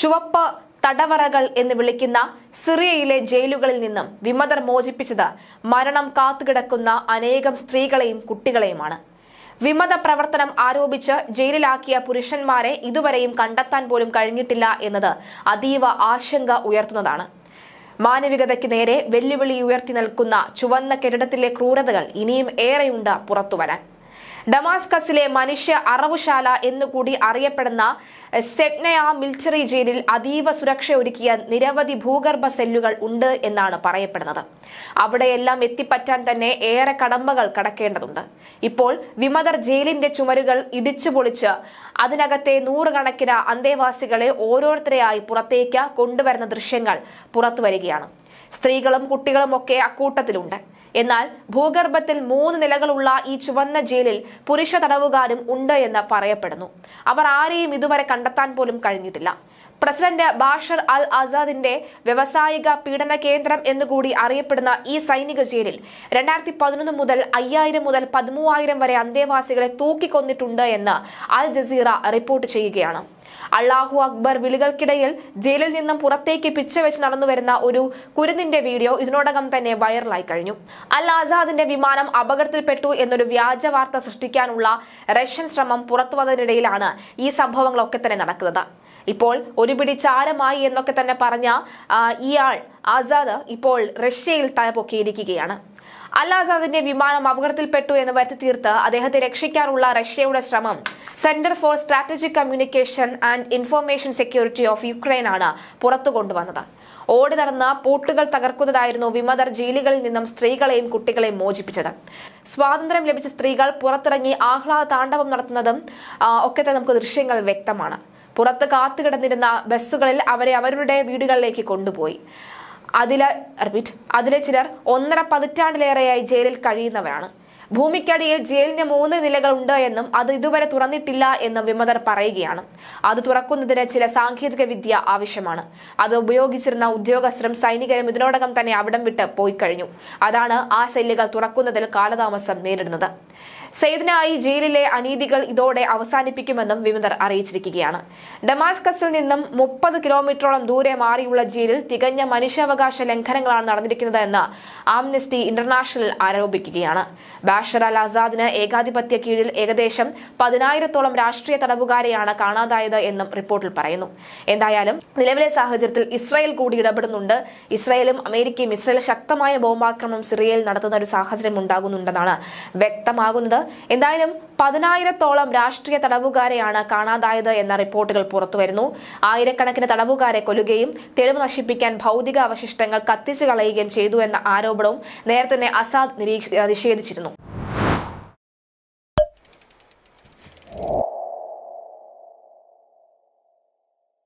ചുവപ്പ് തടവറകൾ എന്ന് വിളിക്കുന്ന സിറിയയിലെ ജയിലുകളിൽ നിന്നും വിമതർ മോചിപ്പിച്ചത് മരണം കാത്തുകിടക്കുന്ന അനേകം സ്ത്രീകളെയും കുട്ടികളെയുമാണ് വിമത പ്രവർത്തനം ആരോപിച്ച് ജയിലിലാക്കിയ പുരുഷന്മാരെ ഇതുവരെയും കണ്ടെത്താൻ പോലും കഴിഞ്ഞിട്ടില്ല എന്നത് അതീവ ആശങ്ക ഉയർത്തുന്നതാണ് മാനവികതയ്ക്ക് നേരെ വെല്ലുവിളി ഉയർത്തി നിൽക്കുന്ന ചുവന്ന കെട്ടിടത്തിലെ ക്രൂരതകൾ ഇനിയും ഏറെയുണ്ട് പുറത്തുവരാൻ ഡമാസ്കസിലെ മനുഷ്യ അറവുശാല എന്നുകൂടി അറിയപ്പെടുന്ന സെഡ്നയ മിലിറ്ററി ജയിലിൽ അതീവ സുരക്ഷ ഒരുക്കിയ നിരവധി ഭൂഗർഭ സെല്ലുകൾ ഉണ്ട് എന്നാണ് പറയപ്പെടുന്നത് അവിടെയെല്ലാം എത്തിപ്പറ്റാൻ തന്നെ ഏറെ കടമ്പകൾ കടക്കേണ്ടതുണ്ട് ഇപ്പോൾ വിമതർ ജയിലിന്റെ ചുമരുകൾ ഇടിച്ചു പൊളിച്ച് അതിനകത്തെ നൂറുകണക്കിന് അന്തേവാസികളെ ഓരോരുത്തരെയായി പുറത്തേക്ക് കൊണ്ടുവരുന്ന ദൃശ്യങ്ങൾ പുറത്തുവരികയാണ് സ്ത്രീകളും കുട്ടികളും ഒക്കെ അക്കൂട്ടത്തിലുണ്ട് എന്നാൽ ഭൂഗർഭത്തിൽ മൂന്ന് നിലകളുള്ള ഈ ചുവന്ന ജയിലിൽ പുരുഷ തടവുകാരും ഉണ്ട് എന്ന് പറയപ്പെടുന്നു അവർ ആരെയും ഇതുവരെ കണ്ടെത്താൻ പോലും കഴിഞ്ഞിട്ടില്ല പ്രസിഡന്റ് ബാഷർ അൽ ആസാദിന്റെ വ്യവസായിക പീഡന കേന്ദ്രം എന്നുകൂടി അറിയപ്പെടുന്ന ഈ സൈനിക ജയിലിൽ രണ്ടായിരത്തി പതിനൊന്ന് മുതൽ അയ്യായിരം മുതൽ പതിമൂവായിരം വരെ അന്തേവാസികളെ തൂക്കിക്കൊന്നിട്ടുണ്ട് എന്ന് അൽ ജസീറ റിപ്പോർട്ട് ചെയ്യുകയാണ് അള്ളാഹു അക്ബർ വിളികൾക്കിടയിൽ ജയിലിൽ നിന്നും പുറത്തേക്ക് പിച്ചവെച്ച് വരുന്ന ഒരു കുരുന്നിന്റെ വീഡിയോ ഇതിനോടകം തന്നെ വൈറലായി കഴിഞ്ഞു അൽ ആസാദിന്റെ വിമാനം അപകടത്തിൽപ്പെട്ടു എന്നൊരു വ്യാജ വാർത്ത സൃഷ്ടിക്കാനുള്ള റഷ്യൻ ശ്രമം പുറത്തു വന്നതിനിടയിലാണ് ഈ സംഭവങ്ങളൊക്കെ തന്നെ നടക്കുന്നത് ഇപ്പോൾ ഒരു പിടി ചാരമായി എന്നൊക്കെ തന്നെ പറഞ്ഞ ഇയാൾ ആസാദ് ഇപ്പോൾ റഷ്യയിൽ തലപൊക്കിയിരിക്കുകയാണ് അൽ ആസാദിന്റെ വിമാനം അപകടത്തിൽപ്പെട്ടു എന്ന് വരുത്തി തീർത്ത് അദ്ദേഹത്തെ രക്ഷിക്കാനുള്ള റഷ്യയുടെ ശ്രമം Centre for Strategic Communication and Information Security of Ukraine ആണ് പുറത്തു കൊണ്ടുവന്നത് ഓടി നടന്ന പൂട്ടുകൾ തകർക്കുന്നതായിരുന്നു വിമതർ ജയിലുകളിൽ നിന്നും സ്ത്രീകളെയും കുട്ടികളെയും മോചിപ്പിച്ചത് സ്വാതന്ത്ര്യം ലഭിച്ച സ്ത്രീകൾ പുറത്തിറങ്ങി ആഹ്ലാദ താണ്ഡവം നടത്തുന്നതും ഒക്കെ നമുക്ക് ദൃശ്യങ്ങൾ വ്യക്തമാണ് പുറത്ത് കാത്തുകിടന്നിരുന്ന ബസ്സുകളിൽ അവരെ അവരുടെ വീടുകളിലേക്ക് കൊണ്ടുപോയി അതിലെ റിപ്പീറ്റ് അതിലെ ചിലർ ഒന്നര പതിറ്റാണ്ടിലേറെയായി ജയിലിൽ കഴിയുന്നവരാണ് ഭൂമിക്കടിയിൽ ജയിലിന് മൂന്ന് ഉണ്ട് എന്നും അത് ഇതുവരെ തുറന്നിട്ടില്ല എന്നും വിമതർ പറയുകയാണ് അത് തുറക്കുന്നതിന് ചില സാങ്കേതിക വിദ്യ ആവശ്യമാണ് അത് ഉപയോഗിച്ചിരുന്ന ഉദ്യോഗസ്ഥരും സൈനികരും ഇതിനോടകം തന്നെ അവിടം വിട്ട് പോയിക്കഴിഞ്ഞു അതാണ് ആ സെല്ലുകൾ തുറക്കുന്നതിൽ കാലതാമസം നേരിടുന്നത് സെയ്ദിനായി ജയിലിലെ അനീതികൾ ഇതോടെ അവസാനിപ്പിക്കുമെന്നും വിമതർ അറിയിച്ചിരിക്കുകയാണ് ഡമാസ്കസിൽ നിന്നും മുപ്പത് കിലോമീറ്ററോളം ദൂരെ മാറിയുള്ള ജയിലിൽ തികഞ്ഞ മനുഷ്യാവകാശ ലംഘനങ്ങളാണ് എന്ന് ആംനെസ്റ്റി ഇന്റർനാഷണൽ ആരോപിക്കുകയാണ് ബാഷർ അൽ ആസാദിന് ഏകാധിപത്യ കീഴിൽ ഏകദേശം പതിനായിരത്തോളം രാഷ്ട്രീയ തടവുകാരെയാണ് കാണാതായത് എന്നും റിപ്പോർട്ടിൽ പറയുന്നു എന്തായാലും നിലവിലെ സാഹചര്യത്തിൽ ഇസ്രായേൽ കൂടി ഇടപെടുന്നുണ്ട് ഇസ്രായേലും അമേരിക്കയും ഇസ്രായേൽ ശക്തമായ ബോംബാക്രമണം സിറിയയിൽ നടത്തുന്ന ഒരു സാഹചര്യം ഉണ്ടാകുന്നുണ്ടെന്നാണ് വ്യക്തമാകുന്നത് കാണാനാകുന്നത് എന്തായാലും പതിനായിരത്തോളം രാഷ്ട്രീയ തടവുകാരെയാണ് കാണാതായത് എന്ന റിപ്പോർട്ടുകൾ പുറത്തുവരുന്നു ആയിരക്കണക്കിന് തടവുകാരെ കൊല്ലുകയും തെളിവ് നശിപ്പിക്കാൻ ഭൗതിക അവശിഷ്ടങ്ങൾ കത്തിച്ചു കളയുകയും ചെയ്തു എന്ന ആരോപണവും നേരത്തെ അസാദ് നിരീക്ഷ നിഷേധിച്ചിരുന്നു